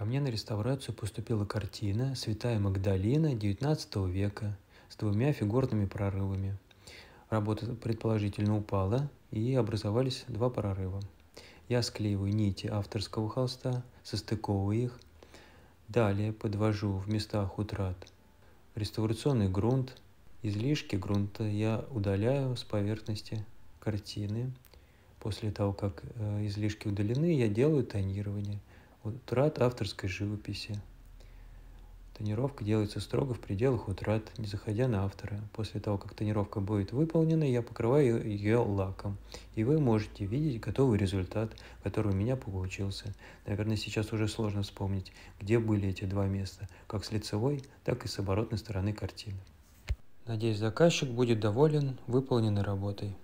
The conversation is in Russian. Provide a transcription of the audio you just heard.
Ко мне на реставрацию поступила картина «Святая Магдалина» XIX века с двумя фигурными прорывами. Работа предположительно упала, и образовались два прорыва. Я склеиваю нити авторского холста, состыковываю их, далее подвожу в местах утрат реставрационный грунт, излишки грунта я удаляю с поверхности картины. После того, как э, излишки удалены, я делаю тонирование – утрат авторской живописи. Тонировка делается строго в пределах утрат, не заходя на автора. После того, как тонировка будет выполнена, я покрываю ее лаком. И вы можете видеть готовый результат, который у меня получился. Наверное, сейчас уже сложно вспомнить, где были эти два места, как с лицевой, так и с оборотной стороны картины. Надеюсь, заказчик будет доволен выполненной работой.